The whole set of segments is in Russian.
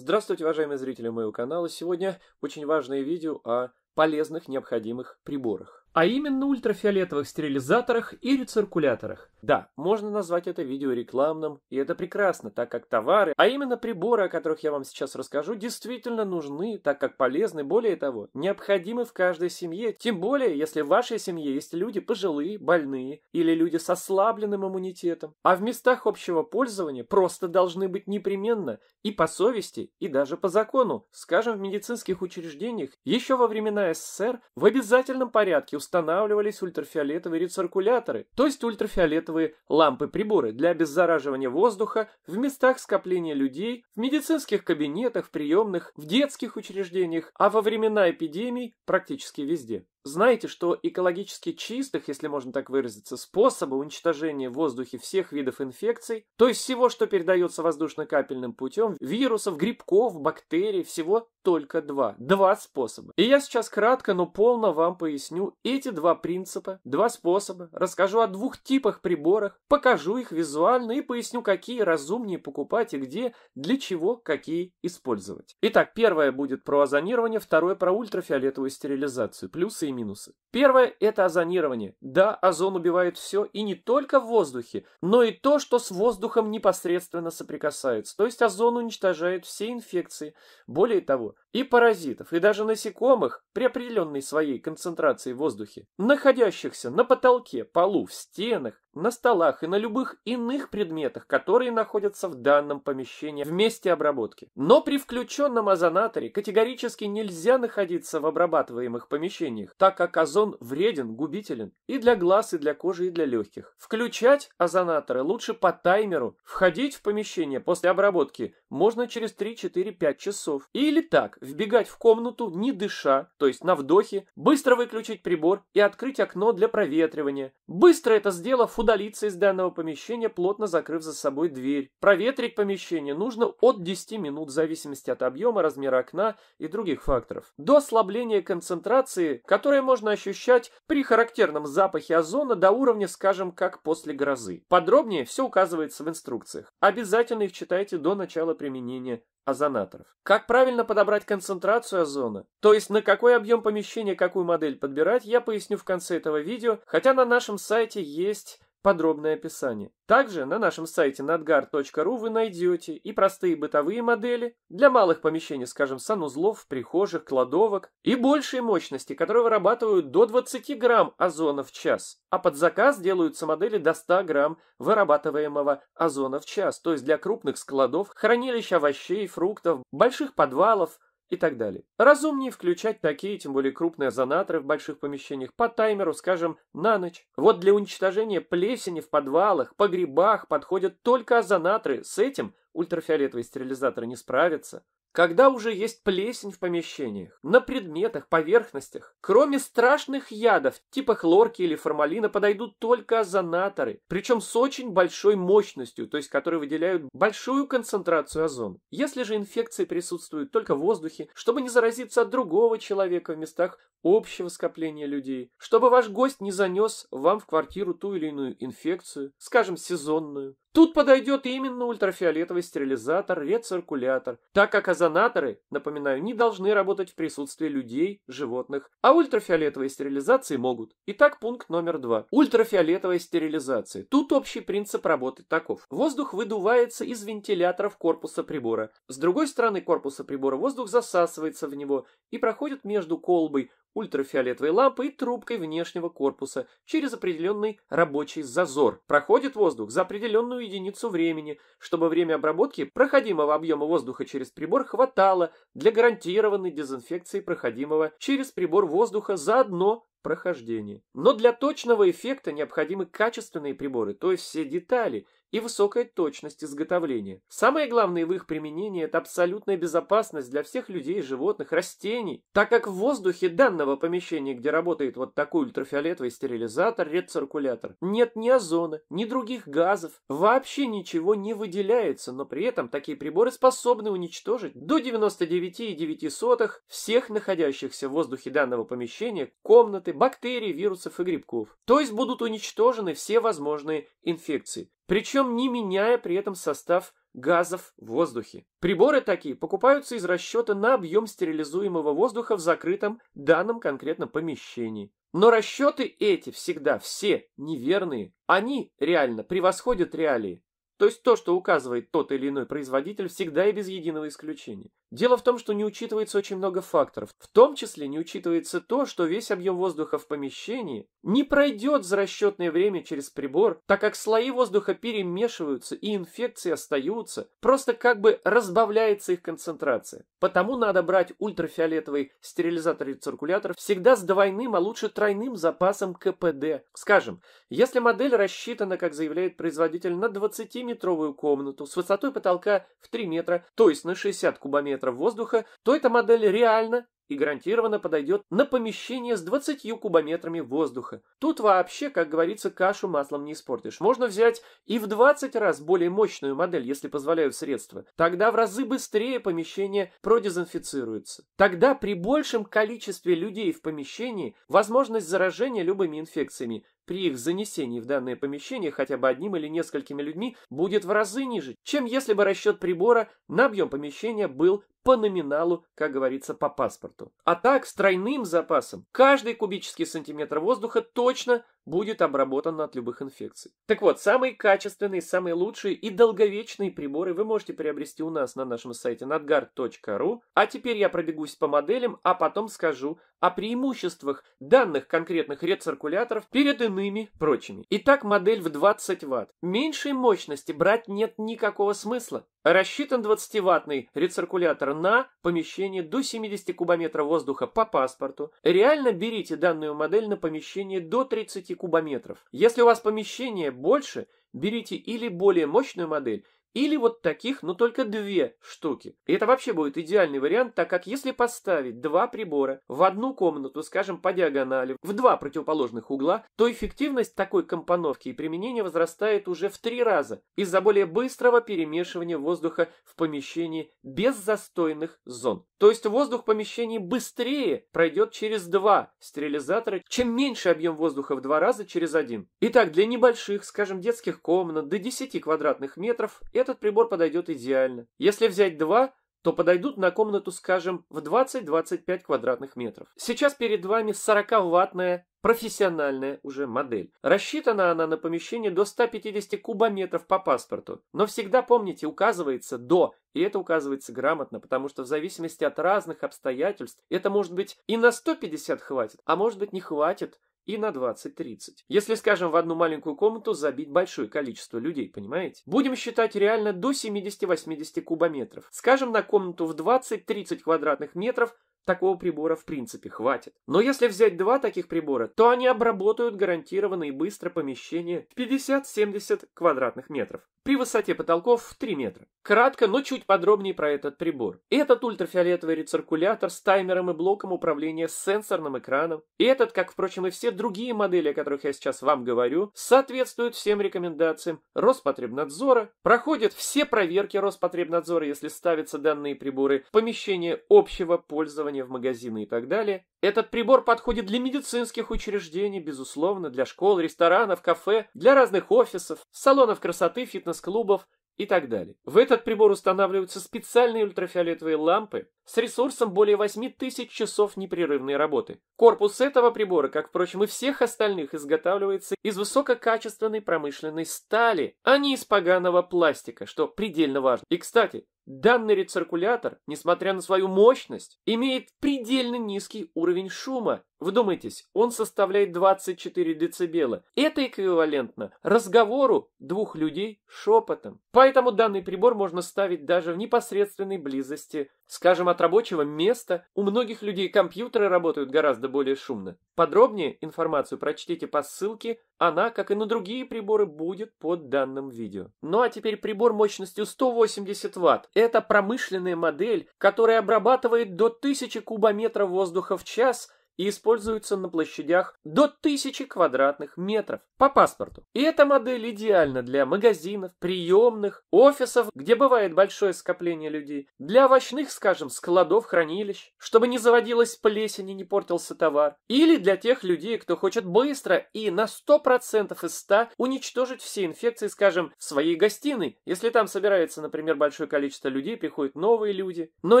Здравствуйте, уважаемые зрители моего канала! Сегодня очень важное видео о полезных необходимых приборах а именно ультрафиолетовых стерилизаторах и рециркуляторах. Да, можно назвать это видео рекламным, и это прекрасно, так как товары, а именно приборы, о которых я вам сейчас расскажу, действительно нужны, так как полезны, более того, необходимы в каждой семье, тем более, если в вашей семье есть люди пожилые, больные или люди с ослабленным иммунитетом. А в местах общего пользования просто должны быть непременно и по совести, и даже по закону. Скажем, в медицинских учреждениях еще во времена СССР в обязательном порядке устанавливались ультрафиолетовые рециркуляторы, то есть ультрафиолетовые лампы-приборы для обеззараживания воздуха в местах скопления людей, в медицинских кабинетах, в приемных, в детских учреждениях, а во времена эпидемий практически везде. Знаете, что экологически чистых, если можно так выразиться, способа уничтожения в воздухе всех видов инфекций, то есть всего, что передается воздушно-капельным путем, вирусов, грибков, бактерий, всего только два. Два способа. И я сейчас кратко, но полно вам поясню эти два принципа, два способа, расскажу о двух типах приборах, покажу их визуально и поясню, какие разумнее покупать и где, для чего, какие использовать. Итак, первое будет про озонирование, второе про ультрафиолетовую стерилизацию, плюсы и минусы. Первое – это озонирование. Да, озон убивает все, и не только в воздухе, но и то, что с воздухом непосредственно соприкасается. То есть озон уничтожает все инфекции. Более того, и паразитов, и даже насекомых при определенной своей концентрации в воздухе, находящихся на потолке, полу, в стенах, на столах и на любых иных предметах, которые находятся в данном помещении в месте обработки. Но при включенном озонаторе категорически нельзя находиться в обрабатываемых помещениях, так как озон вреден, губителен и для глаз, и для кожи, и для легких. Включать озонаторы лучше по таймеру. Входить в помещение после обработки можно через 3-4-5 часов. Или так, вбегать в комнату, не дыша, то есть на вдохе, быстро выключить прибор и открыть окно для проветривания. Быстро это сделав, удалиться из данного помещения, плотно закрыв за собой дверь. Проветрить помещение нужно от 10 минут в зависимости от объема, размера окна и других факторов. До ослабления концентрации, которое можно ощущать при характерном запахе озона до уровня, скажем, как после грозы. Подробнее все указывается в инструкциях. Обязательно их читайте до начала применения озонаторов. Как правильно подобрать концентрацию озона, то есть на какой объем помещения какую модель подбирать, я поясню в конце этого видео, хотя на нашем сайте есть подробное описание. Также на нашем сайте надгар.ру вы найдете и простые бытовые модели для малых помещений, скажем, санузлов, прихожих, кладовок и большие мощности, которые вырабатывают до 20 грамм озона в час. А под заказ делаются модели до 100 грамм вырабатываемого озона в час, то есть для крупных складов, хранилищ овощей, фруктов, больших подвалов, и так далее. Разумнее включать такие, тем более крупные озонаторы в больших помещениях по таймеру, скажем, на ночь. Вот для уничтожения плесени в подвалах, погребах подходят только озонаторы. С этим ультрафиолетовые стерилизаторы не справятся когда уже есть плесень в помещениях, на предметах, поверхностях. Кроме страшных ядов, типа хлорки или формалина, подойдут только озонаторы, причем с очень большой мощностью, то есть которые выделяют большую концентрацию озона. Если же инфекции присутствуют только в воздухе, чтобы не заразиться от другого человека в местах общего скопления людей, чтобы ваш гость не занес вам в квартиру ту или иную инфекцию, скажем, сезонную, Тут подойдет именно ультрафиолетовый стерилизатор, рециркулятор, так как озонаторы, напоминаю, не должны работать в присутствии людей, животных, а ультрафиолетовые стерилизации могут. Итак, пункт номер два. Ультрафиолетовая стерилизация. Тут общий принцип работы таков. Воздух выдувается из вентиляторов корпуса прибора. С другой стороны корпуса прибора воздух засасывается в него и проходит между колбой, ультрафиолетовой лампы и трубкой внешнего корпуса через определенный рабочий зазор. Проходит воздух за определенную единицу времени, чтобы время обработки проходимого объема воздуха через прибор хватало для гарантированной дезинфекции проходимого через прибор воздуха за одно прохождение. Но для точного эффекта необходимы качественные приборы, то есть все детали – и высокая точность изготовления. Самое главное в их применении – это абсолютная безопасность для всех людей, животных, растений, так как в воздухе данного помещения, где работает вот такой ультрафиолетовый стерилизатор, рециркулятор, нет ни озона, ни других газов, вообще ничего не выделяется, но при этом такие приборы способны уничтожить до 99,9 всех находящихся в воздухе данного помещения комнаты, бактерий, вирусов и грибков. То есть будут уничтожены все возможные инфекции причем не меняя при этом состав газов в воздухе. Приборы такие покупаются из расчета на объем стерилизуемого воздуха в закрытом данном конкретном помещении. Но расчеты эти всегда все неверные. Они реально превосходят реалии. То есть то, что указывает тот или иной производитель, всегда и без единого исключения. Дело в том, что не учитывается очень много факторов. В том числе не учитывается то, что весь объем воздуха в помещении не пройдет за расчетное время через прибор, так как слои воздуха перемешиваются и инфекции остаются, просто как бы разбавляется их концентрация. Потому надо брать ультрафиолетовый стерилизатор и циркулятор всегда с двойным, а лучше тройным запасом КПД. Скажем, если модель рассчитана, как заявляет производитель, на 20-метровую комнату с высотой потолка в 3 метра, то есть на 60 кубометров, метров воздуха, то эта модель реально и гарантированно подойдет на помещение с 20 кубометрами воздуха. Тут вообще, как говорится, кашу маслом не испортишь. Можно взять и в 20 раз более мощную модель, если позволяют средства. Тогда в разы быстрее помещение продезинфицируется. Тогда при большем количестве людей в помещении возможность заражения любыми инфекциями при их занесении в данное помещение хотя бы одним или несколькими людьми будет в разы ниже, чем если бы расчет прибора на объем помещения был по номиналу, как говорится, по паспорту. А так, с тройным запасом, каждый кубический сантиметр воздуха точно будет обработан от любых инфекций. Так вот, самые качественные, самые лучшие и долговечные приборы вы можете приобрести у нас на нашем сайте nadgard.ru. А теперь я пробегусь по моделям, а потом скажу о преимуществах данных конкретных рециркуляторов перед иными прочими. Итак, модель в 20 Вт. Меньшей мощности брать нет никакого смысла. Рассчитан 20-ваттный рециркулятор на помещение до 70 кубометров воздуха по паспорту. Реально берите данную модель на помещение до 30 кубометров. Если у вас помещение больше, берите или более мощную модель, или вот таких, но только две штуки. И это вообще будет идеальный вариант, так как если поставить два прибора в одну комнату, скажем, по диагонали, в два противоположных угла, то эффективность такой компоновки и применения возрастает уже в три раза из-за более быстрого перемешивания воздуха в помещении без застойных зон. То есть воздух в помещении быстрее пройдет через два стерилизатора, чем меньше объем воздуха в два раза через один. Итак, для небольших, скажем, детских комнат до 10 квадратных метров – этот прибор подойдет идеально. Если взять два, то подойдут на комнату, скажем, в 20-25 квадратных метров. Сейчас перед вами 40-ваттная профессиональная уже модель. Рассчитана она на помещение до 150 кубометров по паспорту. Но всегда помните, указывается до, и это указывается грамотно, потому что в зависимости от разных обстоятельств это может быть и на 150 хватит, а может быть не хватит, и на 20-30. Если, скажем, в одну маленькую комнату забить большое количество людей, понимаете? Будем считать реально до 70-80 кубометров. Скажем, на комнату в 20-30 квадратных метров – Такого прибора в принципе хватит. Но если взять два таких прибора, то они обработают гарантированно и быстро помещение в 50-70 квадратных метров при высоте потолков в 3 метра. Кратко, но чуть подробнее про этот прибор. Этот ультрафиолетовый рециркулятор с таймером и блоком управления с сенсорным экраном. И этот, как, впрочем, и все другие модели, о которых я сейчас вам говорю, соответствуют всем рекомендациям Роспотребнадзора, проходят все проверки Роспотребнадзора, если ставятся данные приборы, помещение общего пользования попадания в магазины и так далее. Этот прибор подходит для медицинских учреждений, безусловно, для школ, ресторанов, кафе, для разных офисов, салонов красоты, фитнес-клубов и так далее. В этот прибор устанавливаются специальные ультрафиолетовые лампы с ресурсом более 8000 часов непрерывной работы. Корпус этого прибора, как, впрочем, и всех остальных, изготавливается из высококачественной промышленной стали, а не из поганого пластика, что предельно важно. И, кстати, Данный рециркулятор, несмотря на свою мощность, имеет предельно низкий уровень шума. Вдумайтесь, он составляет 24 дБ. Это эквивалентно разговору двух людей шепотом. Поэтому данный прибор можно ставить даже в непосредственной близости Скажем, от рабочего места у многих людей компьютеры работают гораздо более шумно. Подробнее информацию прочтите по ссылке, она, как и на другие приборы, будет под данным видео. Ну а теперь прибор мощностью 180 Вт. Это промышленная модель, которая обрабатывает до 1000 кубометров воздуха в час – и используются на площадях до 1000 квадратных метров по паспорту. И эта модель идеальна для магазинов, приемных, офисов, где бывает большое скопление людей, для овощных, скажем, складов, хранилищ, чтобы не заводилась плесень и не портился товар, или для тех людей, кто хочет быстро и на 100% из 100 уничтожить все инфекции, скажем, в своей гостиной, если там собирается, например, большое количество людей, приходят новые люди. Но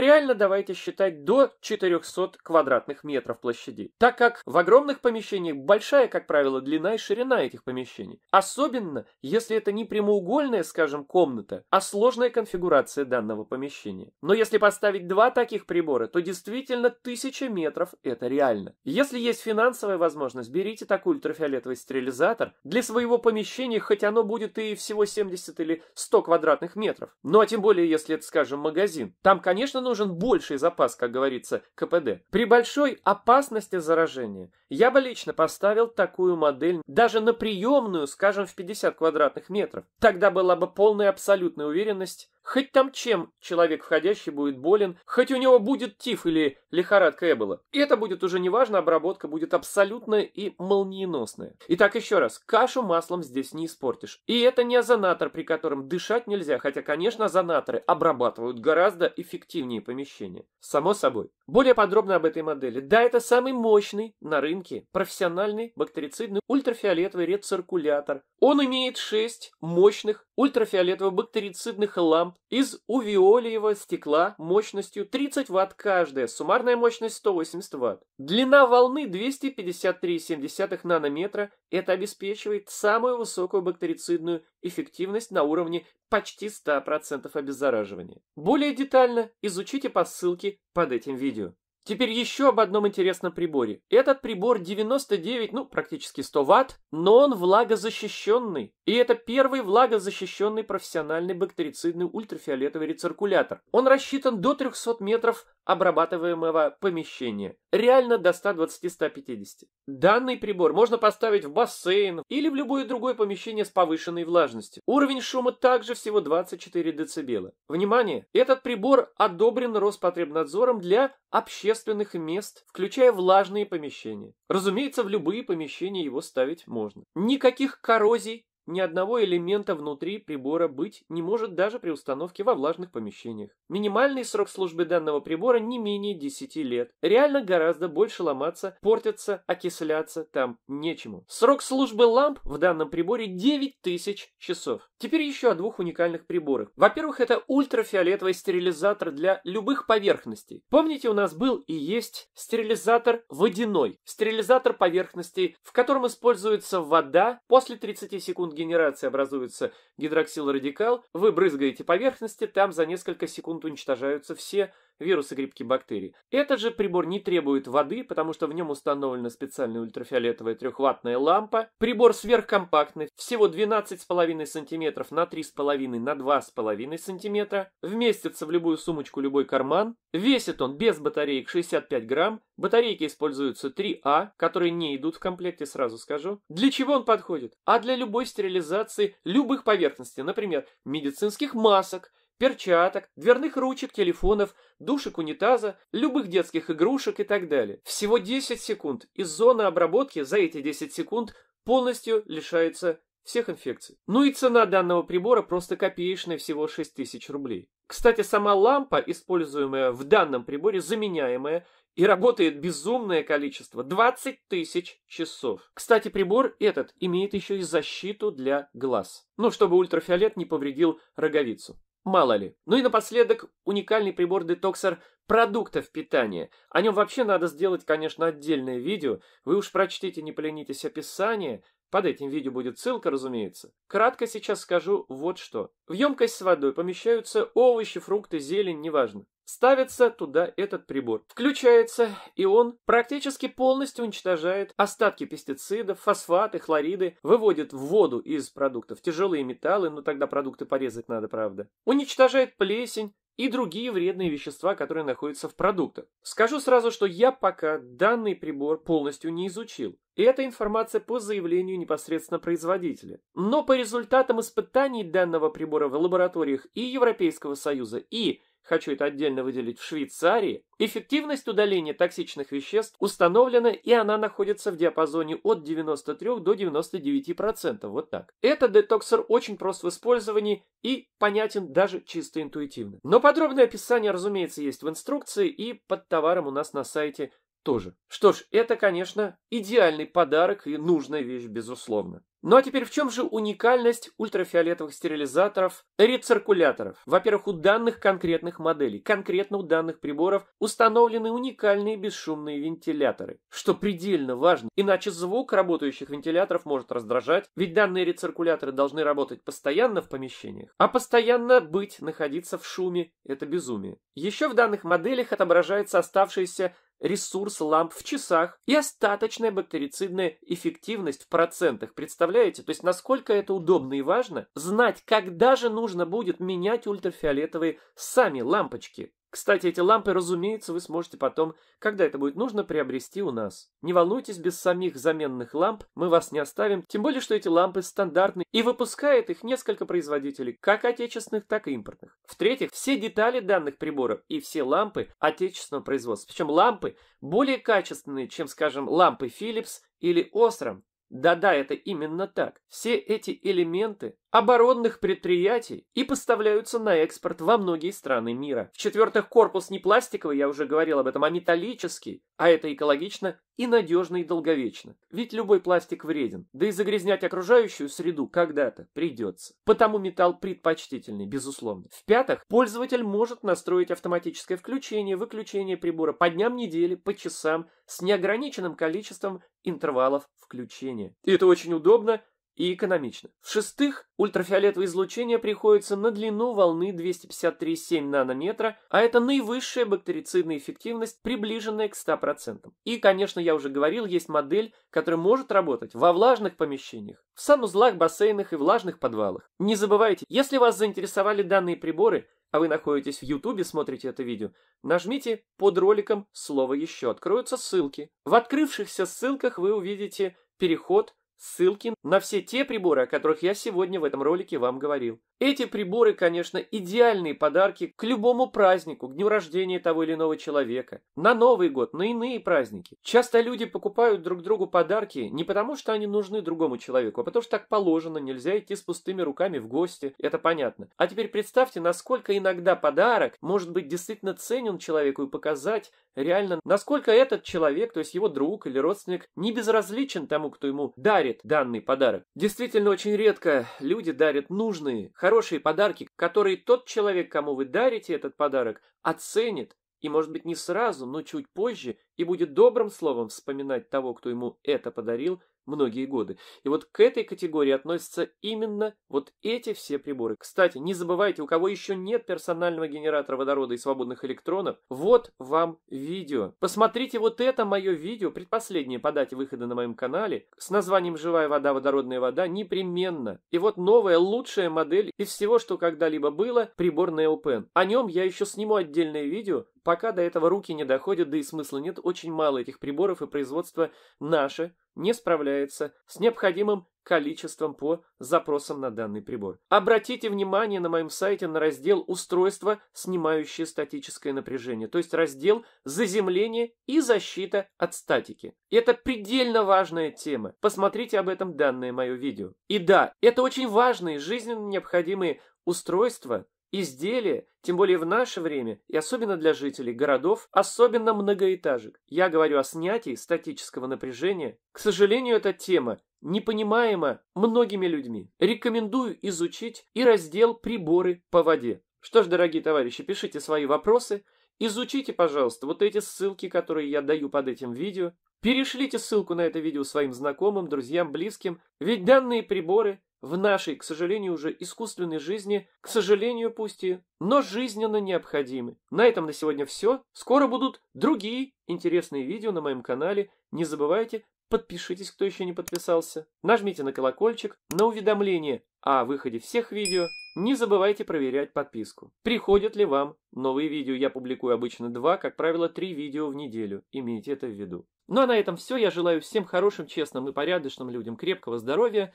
реально давайте считать до 400 квадратных метров площади площади, так как в огромных помещениях большая, как правило, длина и ширина этих помещений. Особенно, если это не прямоугольная, скажем, комната, а сложная конфигурация данного помещения. Но если поставить два таких прибора, то действительно тысяча метров это реально. Если есть финансовая возможность, берите такой ультрафиолетовый стерилизатор для своего помещения, хоть оно будет и всего 70 или 100 квадратных метров. Ну а тем более, если это, скажем, магазин. Там, конечно, нужен больший запас, как говорится, КПД. При большой опасности опасности заражения. Я бы лично поставил такую модель даже на приемную, скажем, в 50 квадратных метров. Тогда была бы полная абсолютная уверенность Хоть там чем человек входящий будет болен, хоть у него будет тиф или лихорадка Эбола. И это будет уже неважно, обработка будет абсолютная и молниеносная. Итак, еще раз, кашу маслом здесь не испортишь. И это не озонатор, при котором дышать нельзя, хотя, конечно, озонаторы обрабатывают гораздо эффективнее помещения. Само собой. Более подробно об этой модели. Да, это самый мощный на рынке профессиональный бактерицидный ультрафиолетовый рециркулятор. Он имеет 6 мощных ультрафиолетово-бактерицидных ламп из увиолиевого стекла мощностью 30 ватт каждая, суммарная мощность 180 ватт. Длина волны 253,7 нанометра. Это обеспечивает самую высокую бактерицидную эффективность на уровне почти 100% обеззараживания. Более детально изучите по ссылке под этим видео. Теперь еще об одном интересном приборе. Этот прибор 99, ну, практически 100 ватт, но он влагозащищенный. И это первый влагозащищенный профессиональный бактерицидный ультрафиолетовый рециркулятор. Он рассчитан до 300 метров обрабатываемого помещения. Реально до 120-150. Данный прибор можно поставить в бассейн или в любое другое помещение с повышенной влажностью. Уровень шума также всего 24 дБ. Внимание! Этот прибор одобрен Роспотребнадзором для общественного общественных мест, включая влажные помещения. Разумеется, в любые помещения его ставить можно. Никаких коррозий ни одного элемента внутри прибора быть не может даже при установке во влажных помещениях. Минимальный срок службы данного прибора не менее 10 лет. Реально гораздо больше ломаться, портиться, окисляться там нечему. Срок службы ламп в данном приборе 9000 часов. Теперь еще о двух уникальных приборах. Во-первых, это ультрафиолетовый стерилизатор для любых поверхностей. Помните, у нас был и есть стерилизатор водяной, стерилизатор поверхностей, в котором используется вода после 30 секунд генерации образуется гидроксилрадикал, вы брызгаете поверхности, там за несколько секунд уничтожаются все вирусы, грибки, бактерии. Этот же прибор не требует воды, потому что в нем установлена специальная ультрафиолетовая трехваттная лампа. Прибор сверхкомпактный, всего 12,5 см на 3,5 на 2,5 см. Вместится в любую сумочку любой карман. Весит он без батареек 65 грамм. Батарейки используются 3А, которые не идут в комплекте, сразу скажу. Для чего он подходит? А для любой стерилизации любых поверхностей, например, медицинских масок, перчаток, дверных ручек, телефонов, душек унитаза, любых детских игрушек и так далее. Всего 10 секунд. Из зоны обработки за эти 10 секунд полностью лишается всех инфекций. Ну и цена данного прибора просто копеечная, всего 6000 рублей. Кстати, сама лампа, используемая в данном приборе, заменяемая, и работает безумное количество, 20 тысяч часов. Кстати, прибор этот имеет еще и защиту для глаз. Ну, чтобы ультрафиолет не повредил роговицу. Мало ли. Ну и напоследок уникальный прибор детоксер продуктов питания. О нем вообще надо сделать, конечно, отдельное видео. Вы уж прочтите, не поленитесь описание. Под этим видео будет ссылка, разумеется. Кратко сейчас скажу вот что. В емкость с водой помещаются овощи, фрукты, зелень, неважно. Ставится туда этот прибор. Включается, и он практически полностью уничтожает остатки пестицидов, фосфаты, хлориды, выводит в воду из продуктов тяжелые металлы, но ну, тогда продукты порезать надо, правда. Уничтожает плесень, и другие вредные вещества, которые находятся в продуктах. Скажу сразу, что я пока данный прибор полностью не изучил. И это информация по заявлению непосредственно производителя. Но по результатам испытаний данного прибора в лабораториях и Европейского Союза, и хочу это отдельно выделить, в Швейцарии, эффективность удаления токсичных веществ установлена, и она находится в диапазоне от 93 до 99%, вот так. Этот детоксер очень прост в использовании и понятен даже чисто интуитивно. Но подробное описание, разумеется, есть в инструкции и под товаром у нас на сайте тоже. Что ж, это, конечно, идеальный подарок и нужная вещь, безусловно. Ну а теперь в чем же уникальность ультрафиолетовых стерилизаторов, рециркуляторов? Во-первых, у данных конкретных моделей, конкретно у данных приборов установлены уникальные бесшумные вентиляторы, что предельно важно, иначе звук работающих вентиляторов может раздражать, ведь данные рециркуляторы должны работать постоянно в помещениях, а постоянно быть, находиться в шуме – это безумие. Еще в данных моделях отображается оставшееся ресурс ламп в часах и остаточная бактерицидная эффективность в процентах. Представляете? То есть насколько это удобно и важно знать, когда же нужно будет менять ультрафиолетовые сами лампочки. Кстати, эти лампы, разумеется, вы сможете потом, когда это будет нужно, приобрести у нас. Не волнуйтесь, без самих заменных ламп мы вас не оставим, тем более, что эти лампы стандартные и выпускает их несколько производителей, как отечественных, так и импортных. В-третьих, все детали данных приборов и все лампы отечественного производства, причем лампы более качественные, чем, скажем, лампы Philips или Osram. Да-да, это именно так. Все эти элементы оборонных предприятий и поставляются на экспорт во многие страны мира. В-четвертых, корпус не пластиковый, я уже говорил об этом, а металлический, а это экологично и надежно и долговечно. Ведь любой пластик вреден, да и загрязнять окружающую среду когда-то придется. Потому металл предпочтительный, безусловно. В-пятых, пользователь может настроить автоматическое включение-выключение прибора по дням недели, по часам, с неограниченным количеством интервалов включения. И это очень удобно, и экономично. В-шестых, ультрафиолетовое излучение приходится на длину волны 253,7 нанометра, а это наивысшая бактерицидная эффективность, приближенная к 100%. И, конечно, я уже говорил, есть модель, которая может работать во влажных помещениях, в санузлах, бассейнах и влажных подвалах. Не забывайте, если вас заинтересовали данные приборы, а вы находитесь в Ютубе, смотрите это видео, нажмите под роликом слово «Еще». Откроются ссылки. В открывшихся ссылках вы увидите переход ссылки на все те приборы, о которых я сегодня в этом ролике вам говорил. Эти приборы, конечно, идеальные подарки к любому празднику, к дню рождения того или иного человека, на Новый год, на иные праздники. Часто люди покупают друг другу подарки не потому, что они нужны другому человеку, а потому что так положено, нельзя идти с пустыми руками в гости, это понятно. А теперь представьте, насколько иногда подарок может быть действительно ценен человеку и показать, Реально, насколько этот человек, то есть его друг или родственник, не безразличен тому, кто ему дарит данный подарок. Действительно, очень редко люди дарят нужные, хорошие подарки, которые тот человек, кому вы дарите этот подарок, оценит и, может быть, не сразу, но чуть позже, и будет добрым словом вспоминать того, кто ему это подарил, многие годы. И вот к этой категории относятся именно вот эти все приборы. Кстати, не забывайте, у кого еще нет персонального генератора водорода и свободных электронов, вот вам видео. Посмотрите вот это мое видео, предпоследнее по дате выхода на моем канале, с названием «Живая вода, водородная вода» непременно. И вот новая, лучшая модель из всего, что когда-либо было, прибор Neopen. О нем я еще сниму отдельное видео, Пока до этого руки не доходят, да и смысла нет, очень мало этих приборов и производство наше не справляется справляется с необходимым количеством по запросам на данный прибор. Обратите внимание на моем сайте на раздел «Устройство, снимающее статическое напряжение», то есть раздел «Заземление и защита от статики». Это предельно важная тема. Посмотрите об этом данное мое видео. И да, это очень важные, жизненно необходимые устройства, Изделия, тем более в наше время, и особенно для жителей городов, особенно многоэтажек. Я говорю о снятии статического напряжения. К сожалению, эта тема непонимаема многими людьми. Рекомендую изучить и раздел «Приборы по воде». Что ж, дорогие товарищи, пишите свои вопросы, изучите, пожалуйста, вот эти ссылки, которые я даю под этим видео, перешлите ссылку на это видео своим знакомым, друзьям, близким, ведь данные приборы – в нашей, к сожалению, уже искусственной жизни, к сожалению, пусть и, но жизненно необходимы. На этом на сегодня все. Скоро будут другие интересные видео на моем канале. Не забывайте, подпишитесь, кто еще не подписался. Нажмите на колокольчик, на уведомления, о выходе всех видео. Не забывайте проверять подписку. Приходят ли вам новые видео? Я публикую обычно два, как правило, три видео в неделю. Имейте это в виду. Ну а на этом все. Я желаю всем хорошим, честным и порядочным людям крепкого здоровья,